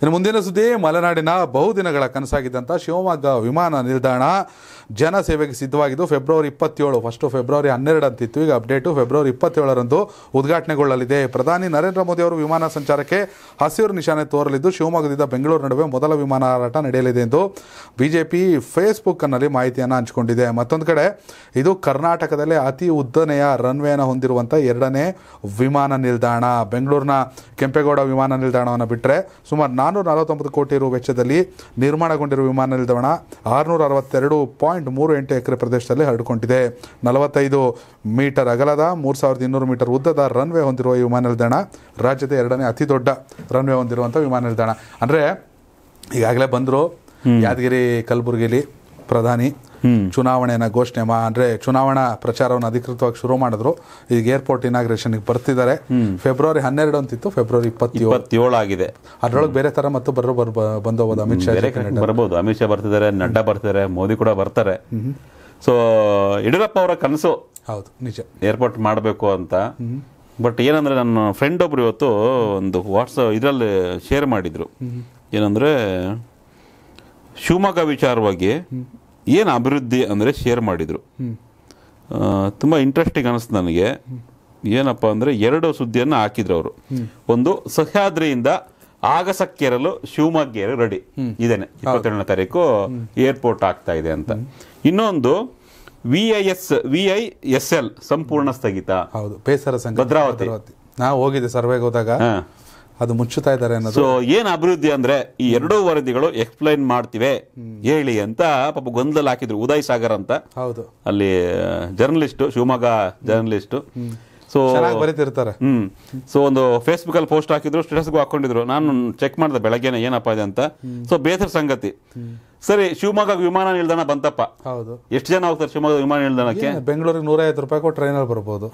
ಇನ್ನು ಮುಂದಿನ ಸುದ್ದಿ ಮಲೆನಾಡಿನ ಬಹುದಿನಗಳ ಕನಸಾಗಿದ್ದಂಥ ಶಿವಮೊಗ್ಗ ವಿಮಾನ ನಿಲ್ದಾಣ ಜನ ಸೇವೆಗೆ ಸಿದ್ಧವಾಗಿದ್ದು ಫೆಬ್ರವರಿ ಇಪ್ಪತ್ತೇಳು ಫಸ್ಟು ಫೆಬ್ರವರಿ ಅಂತಿತ್ತು ಈಗ ಅಪ್ಡೇಟು ಫೆಬ್ರವರಿ ಇಪ್ಪತ್ತೇಳರಂದು ಉದ್ಘಾಟನೆಗೊಳ್ಳಲಿದೆ ಪ್ರಧಾನಿ ನರೇಂದ್ರ ಮೋದಿ ಅವರು ವಿಮಾನ ಸಂಚಾರಕ್ಕೆ ಹಸಿರು ನಿಶಾನೆ ತೋರಲಿದ್ದು ಶಿವಮೊಗ್ಗದಿಂದ ಬೆಂಗಳೂರು ನಡುವೆ ಮೊದಲ ವಿಮಾನ ಹಾರಾಟ ನಡೆಯಲಿದೆ ಎಂದು ಬಿಜೆಪಿ ಫೇಸ್ಬುಕ್ನಲ್ಲಿ ಮಾಹಿತಿಯನ್ನು ಹಂಚಿಕೊಂಡಿದೆ ಮತ್ತೊಂದು ಕಡೆ ಇದು ಕರ್ನಾಟಕದಲ್ಲಿ ಅತಿ ಉದ್ದನೆಯ ರನ್ವೇನ ಹೊಂದಿರುವಂಥ ಎರಡನೇ ವಿಮಾನ ನಿಲ್ದಾಣ ಬೆಂಗಳೂರಿನ ಕೆಂಪೇಗೌಡ ವಿಮಾನ ನಿಲ್ದಾಣವನ್ನು ಬಿಟ್ಟರೆ ಸುಮಾರು ನಾನ್ನೂರ ನಲವತ್ತೊಂಬತ್ತು ಕೋಟಿ ರು ವೆಚ್ಚದಲ್ಲಿ ನಿರ್ಮಾಣಗೊಂಡಿರುವ ವಿಮಾನ ನಿಲ್ದಾಣ ಆರುನೂರ ಅರವತ್ತೆರಡು ಪಾಯಿಂಟ್ ಮೂರು ಎಂಟು ಎಕರೆ ಪ್ರದೇಶದಲ್ಲಿ ಹರಡಿಕೊಂಡಿದೆ ನಲವತ್ತೈದು ಮೀಟರ್ ಅಗಲದ ಮೂರು ಸಾವಿರದ ಇನ್ನೂರು ಮೀಟರ್ ಉದ್ದದ ರನ್ವೇ ಹೊಂದಿರುವ ಈ ವಿಮಾನ ನಿಲ್ದಾಣ ರಾಜ್ಯದ ಎರಡನೇ ಅತಿ ದೊಡ್ಡ ರನ್ವೇ ಹೊಂದಿರುವಂಥ ವಿಮಾನ ನಿಲ್ದಾಣ ಅಂದರೆ ಈಗಾಗಲೇ ಬಂದರು ಯಾದಗಿರಿ ಕಲಬುರಗಿಲಿ ಪ್ರಧಾನಿ ಚುನಾವಣೆಯನ್ನ ಘೋಷಣೆ ಮಾ ಚುನಾವಣಾ ಪ್ರಚಾರವನ್ನು ಅಧಿಕೃತವಾಗಿ ಶುರು ಮಾಡಿದ್ರು ಈಗ ಏರ್ಪೋರ್ಟ್ ಇನಾಗ್ರೇಷನ್ ಬರ್ತಿದ್ದಾರೆ ಫೆಬ್ರವರಿ ಹನ್ನೆರಡು ಅಂತಿತ್ತು ಫೆಬ್ರವರಿ ಇಪ್ಪತ್ತೇಳು ಆಗಿದೆ ಅದರೊಳಗೆ ಬೇರೆ ತರ ಮತ್ತು ಬರೋ ಬರ್ ಅಮಿತ್ ಶಾ ಬರಬಹುದು ಅಮಿತ್ ಶಾ ಬರ್ತಿದ್ದಾರೆ ನಡ್ಡಾ ಬರ್ತಿದ್ದಾರೆ ಮೋದಿ ಕೂಡ ಬರ್ತಾರೆ ಸೊ ಯಡಿಯೂರಪ್ಪ ಅವರ ಕನಸು ಹೌದು ನಿಜ ಏರ್ಪೋರ್ಟ್ ಮಾಡಬೇಕು ಅಂತ ಬಟ್ ಏನಂದ್ರೆ ನನ್ನ ಫ್ರೆಂಡ್ ಒಬ್ರು ಇವತ್ತು ಒಂದು ವಾಟ್ಸಪ್ ಇದರಲ್ಲಿ ಶೇರ್ ಮಾಡಿದ್ರು ಏನಂದ್ರೆ ಶಿವಮೊಗ್ಗ ವಿಚಾರವಾಗಿ ಏನು ಅಭಿವೃದ್ಧಿ ಅಂದರೆ ಶೇರ್ ಮಾಡಿದರು ತುಂಬ ಇಂಟ್ರೆಸ್ಟಿಂಗ್ ಅನಿಸ್ತು ನನಗೆ ಏನಪ್ಪ ಅಂದರೆ ಎರಡು ಸುದ್ದಿಯನ್ನು ಹಾಕಿದ್ರು ಅವರು ಒಂದು ಸಹ್ಯಾದ್ರಿಯಿಂದ ಆಗಸಕ್ಕೇರಲು ಶಿವಮೊಗ್ಗೇರು ರೆಡಿ ಇದೇನೆ ಇಪ್ಪತ್ತೆರಡನೇ ತಾರೀಕು ಏರ್ಪೋರ್ಟ್ ಆಗ್ತಾ ಇದೆ ಅಂತ ಇನ್ನೊಂದು V I S V I S L ಸಂಪೂರ್ಣ ಸ್ಥಗಿತ ಹೌದು ಭದ್ರಾವತಿ ನಾವು ಹೋಗಿದ್ದೆ ಸರ್ವೆಗೆ ಹೋದಾಗ ಅದು ಮುಚ್ಚುತ್ತಾ ಇದ್ದಾರೆ ಸೊ ಏನು ಅಭಿವೃದ್ಧಿ ಅಂದ್ರೆ ಈ ಎರಡೂ ವರದಿಗಳು ಎಕ್ಸ್ಪ್ಲೈನ್ ಮಾಡ್ತಿವೆ ಹೇಳಿ ಅಂತ ಪಾಪ ಗೊಂದಲ ಹಾಕಿದ್ರು ಉದಯ್ ಸಾಗರ್ ಅಂತ ಹೌದು ಅಲ್ಲಿ ಜರ್ನಲಿಸ್ಟ್ ಶಿವಮೊಗ್ಗ ಜರ್ನಲಿಸ್ಟ್ ಸೊ ಬರೀತಿರ್ತಾರೆ ಹ್ಮ್ ಸೊ ಒಂದು ಫೇಸ್ಬುಕ್ ಅಲ್ಲಿ ಪೋಸ್ಟ್ ಹಾಕಿದ್ರು ಸ್ಟೇಟಸ್ಗೂ ಹಾಕೊಂಡಿದ್ರು ನಾನು ಚೆಕ್ ಮಾಡಿದೆ ಬೆಳಗ್ಗೆನೆ ಏನಪ್ಪಾ ಇದೆ ಅಂತ ಸೊ ಬೇಸರ ಸಂಗತಿ ಸರಿ ಶಿವಮೊಗ್ಗ ವಿಮಾನ ನಿಲ್ದಾಣ ಬಂತಪ್ಪ ಹೌದು ಎಷ್ಟು ಜನ ಹೋಗ್ತಾರೆ ಶಿವಮೊಗ್ಗ ವಿಮಾನ ನಿಲ್ದಾಣಕ್ಕೆ ಬೆಂಗಳೂರಿಗೆ ಐವತ್ತು ರೂಪಾಯಿ ಟ್ರೈನಲ್ಲಿ ಬರ್ಬೋದು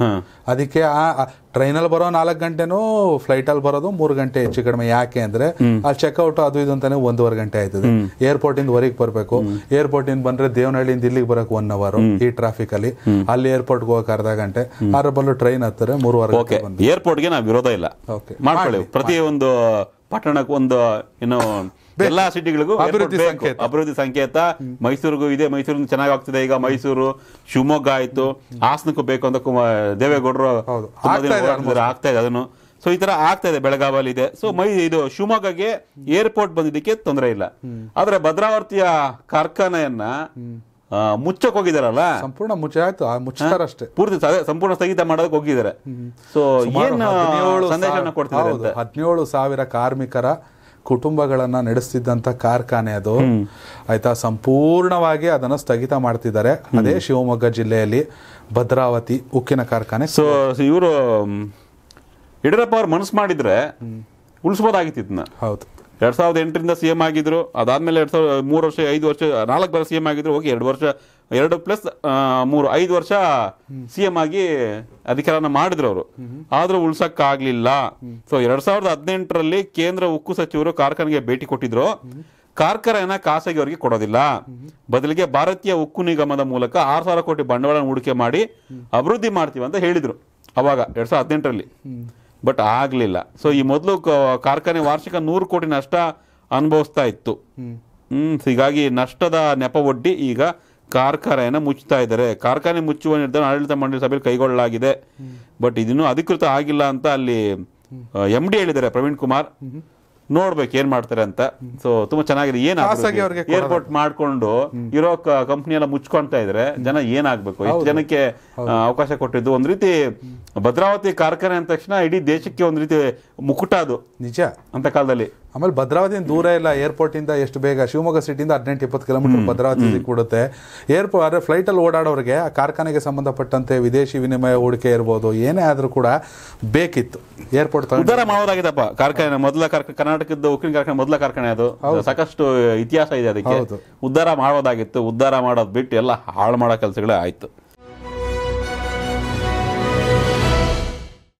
ಅದಕ್ಕೆ ಆ ಟ್ರೈನಲ್ಲಿ ಬರೋ ನಾಲ್ಕು ಗಂಟೆನೂ ಫ್ಲೈಟಲ್ಲಿ ಬರೋದು ಮೂರು ಗಂಟೆ ಹೆಚ್ಚು ಕಡಿಮೆ ಯಾಕೆ ಅಂದ್ರೆ ಅಲ್ಲಿ ಚೆಕ್ಔಟ್ ಅದು ಇದು ಅಂತಾನೆ ಒಂದೂವರೆ ಗಂಟೆ ಆಯ್ತದೆ ಏರ್ಪೋರ್ಟ್ ಇಂದ ಹೊರಗೆ ಬರಬೇಕು ಏರ್ಪೋರ್ಟ್ ಇಂದ ಬಂದ್ರೆ ದೇವನಹಳ್ಳಿಯಿಂದ ಇಲ್ಲಿಗೆ ಬರಕ್ ಒನ್ ಅವರ್ ಈ ಟ್ರಾಫಿಕ್ ಅಲ್ಲಿ ಅಲ್ಲಿ ಏರ್ಪೋರ್ಟ್ ಹೋಗಕ್ ಅರ್ಧ ಗಂಟೆ ಅದರ ಬಲ್ಲೂ ಟ್ರೈನ್ ಹತ್ತಾರೆ ಮೂರುವರೆ ಓಕೆ ಏರ್ಪೋರ್ಟ್ಗೆ ನಾವು ವಿರೋಧ ಇಲ್ಲ ಮಾಡ್ಕೊಳ್ಳಿ ಪ್ರತಿ ಒಂದು ಪಟ್ಟಣಕ್ಕೆ ಒಂದು ಏನು ಎಲ್ಲಾ ಸಿಟಿಗಳಿಗೂ ಅಭಿವೃದ್ಧಿ ಸಂಕೇತ ಅಭಿವೃದ್ಧಿ ಸಂಕೇತ ಮೈಸೂರಿಗೂ ಇದೆ ಮೈಸೂರು ಚೆನ್ನಾಗಿ ಆಗ್ತಿದೆ ಈಗ ಮೈಸೂರು ಶಿವಮೊಗ್ಗ ಆಯ್ತು ಹಾಸನಕ್ಕೂ ಬೇಕು ಅಂತ ದೇವೇಗೌಡರು ಆಗ್ತಾ ಇದೆ ಅದನ್ನು ಸೊ ಈ ತರ ಆಗ್ತಾ ಇದೆ ಬೆಳಗಾವಲ್ಲಿ ಇದೆ ಸೊ ಮೈ ಇದು ಶಿವಮೊಗ್ಗಗೆ ಏರ್ಪೋರ್ಟ್ ಬಂದಿದ್ದಕ್ಕೆ ತೊಂದರೆ ಇಲ್ಲ ಆದ್ರೆ ಭದ್ರಾವತಿಯ ಕಾರ್ಖಾನೆಯನ್ನ ಮುಚ್ಚಕ್ ಹೋಗಿದಾರಲ್ಲ ಸಂಪೂರ್ಣ ಮುಚ್ಚ ಆಯ್ತು ಮುಚ್ಚಾರಷ್ಟೇ ಪೂರ್ತಿ ಸಂಪೂರ್ಣ ಸ್ಥಗಿತ ಮಾಡೋದಕ್ಕೆ ಹೋಗಿದ್ದಾರೆ ಸೊ ಏನು ಸಂದೇಶ ಕೊಡ್ತಾರೆ ಹದಿನೇಳು ಸಾವಿರ ಕಾರ್ಮಿಕರ ಕುಟುಂಬಗಳನ್ನು ನಡೆಸ್ತಿದ್ದಂತ ಕಾರ್ಖಾನೆ ಅದು ಆಯ್ತಾ ಸಂಪೂರ್ಣವಾಗಿ ಅದನ್ನು ಸ್ಥಗಿತ ಮಾಡ್ತಿದ್ದಾರೆ ಅದೇ ಶಿವಮೊಗ್ಗ ಜಿಲ್ಲೆಯಲ್ಲಿ ಭದ್ರಾವತಿ ಉಕ್ಕಿನ ಕಾರ್ಖಾನೆ ಸೊ ಇವರು ಯಡಿಯೂರಪ್ಪ ಅವ್ರು ಮನಸ್ಸು ಮಾಡಿದ್ರೆ ಉಳಿಸ್ಬೋದಾಗಿತ್ತು ಇದನ್ನ ಹೌದು ಎರಡ್ ಸಾವಿರದ ಎಂಟರಿಂದ ಸಿ ಎಂ ಆಗಿದ್ರು ಅದಾದಮೇಲೆ ಎರಡ್ ಸಾವಿರದ ಮೂರು ವರ್ಷ ಐದು ವರ್ಷ ನಾಲ್ಕು ವರ್ಷ ಸಿ ಎಂ ಆಗಿದ್ರು ಹೋಗಿ ಎರಡು ವರ್ಷ ಎರಡು ಪ್ಲಸ್ ಮೂರು ಐದು ವರ್ಷ ಸಿ ಎಂ ಆಗಿ ಅಧಿಕಾರನ ಮಾಡಿದ್ರು ಅವರು ಆದ್ರೂ ಉಳ್ಸಕ್ಕಾಗ್ಲಿಲ್ಲ ಸೊ ಎರಡ್ ಸಾವಿರದ ಹದಿನೆಂಟರಲ್ಲಿ ಕೇಂದ್ರ ಉಕ್ಕು ಸಚಿವರು ಕಾರ್ಖಾನೆಗೆ ಭೇಟಿ ಕೊಟ್ಟಿದ್ರು ಕಾರ್ಖಾನೆಯನ್ನ ಅವರಿಗೆ ಕೊಡೋದಿಲ್ಲ ಬದಲಿಗೆ ಭಾರತೀಯ ಉಕ್ಕು ನಿಗಮದ ಮೂಲಕ ಆರು ಸಾವಿರ ಕೋಟಿ ಬಂಡವಾಳ ಹೂಡಿಕೆ ಮಾಡಿ ಅಭಿವೃದ್ಧಿ ಮಾಡ್ತೀವಿ ಅಂತ ಹೇಳಿದ್ರು ಅವಾಗ ಎರಡ್ ಸಾವಿರದ ಹದಿನೆಂಟರಲ್ಲಿ ಬಟ್ ಆಗಲಿಲ್ಲ ಸೊ ಈ ಮೊದಲು ಕಾರ್ಖಾನೆ ವಾರ್ಷಿಕ ನೂರು ಕೋಟಿ ನಷ್ಟ ಅನುಭವಿಸ್ತಾ ಇತ್ತು ಹ್ಮ್ ಹೀಗಾಗಿ ನಷ್ಟದ ನೆಪ ಒಡ್ಡಿ ಈಗ ಕಾರ್ಖಾನೆಯನ್ನು ಮುಚ್ಚುತ್ತಾ ಇದ್ದಾರೆ ಕಾರ್ಖಾನೆ ಮುಚ್ಚುವ ನಿರ್ಧಾರ ಆಡಳಿತ ಮಂಡಳಿ ಸಭೆಯಲ್ಲಿ ಕೈಗೊಳ್ಳಲಾಗಿದೆ ಬಟ್ ಇದನ್ನು ಅಧಿಕೃತ ಆಗಿಲ್ಲ ಅಂತ ಅಲ್ಲಿ ಎಂ ಡಿ ಹೇಳಿದ್ದಾರೆ ಪ್ರವೀಣ್ ಕುಮಾರ್ ನೋಡ್ಬೇಕು ಏನ್ ಮಾಡ್ತಾರೆ ಅಂತ ಸೊ ತುಂಬಾ ಚೆನ್ನಾಗಿದೆ ಏನ್ ಏರ್ಪೋರ್ಟ್ ಮಾಡ್ಕೊಂಡು ಇರೋ ಕಂಪ್ನಿ ಎಲ್ಲ ಮುಚ್ಕೊಂತ ಇದ್ರೆ ಜನ ಏನಾಗ್ಬೇಕು ಎಷ್ಟು ಜನಕ್ಕೆ ಅವಕಾಶ ಕೊಟ್ಟಿದ್ದು ಒಂದ್ ರೀತಿ ಭದ್ರಾವತಿ ಕಾರ್ಖಾನೆ ಅಂದ ತಕ್ಷಣ ಇಡೀ ದೇಶಕ್ಕೆ ಒಂದ್ ರೀತಿ ಮುಕುಟ ಅದು ನಿಜ ಅಂತ ಕಾಲದಲ್ಲಿ ಆಮೇಲೆ ಭದ್ರಾವತಿ ದೂರ ಇಲ್ಲ ಏರ್ಪೋರ್ಟಿಂದ ಎಷ್ಟು ಬೇಗ ಶಿವಮೊಗ್ಗ ಸಿಟಿಯಿಂದ ಹದಿನೆಂಟು ಇಪ್ಪತ್ತು ಕಿಲೋಮೀಟರ್ ಭದ್ರಾವತಿ ಕೊಡುತ್ತೆ ಏರ್ಪೋರ್ಟ್ ಆದರೆ ಫ್ಲೈಟಲ್ಲಿ ಓಡಾಡೋರಿಗೆ ಆ ಕಾರ್ಖಾನೆಗೆ ಸಂಬಂಧಪಟ್ಟಂತೆ ವಿದೇಶಿ ವಿನಿಮಯ ಹೂಡಿಕೆ ಇರ್ಬೋದು ಏನೇ ಆದರೂ ಕೂಡ ಬೇಕಿತ್ತು ಏರ್ಪೋರ್ಟ್ ಉದ್ದಾರ ಮಾಡೋದಾಗಿದೆಪ್ಪ ಕಾರ್ಖಾನೆ ಮೊದಲ ಕರ್ನಾಟಕದ ಉಕ್ಕಿನ ಕಾರ್ಖಾನೆ ಮೊದಲ ಕಾರ್ಖಾನೆ ಅದು ಸಾಕಷ್ಟು ಇತಿಹಾಸ ಇದೆ ಅದಕ್ಕೆ ಉದ್ದಾರ ಮಾಡೋದಾಗಿತ್ತು ಉದ್ದಾರ ಮಾಡೋದು ಬಿಟ್ಟು ಎಲ್ಲ ಹಾಳು ಮಾಡೋ ಕೆಲಸಗಳೇ ಆಯಿತು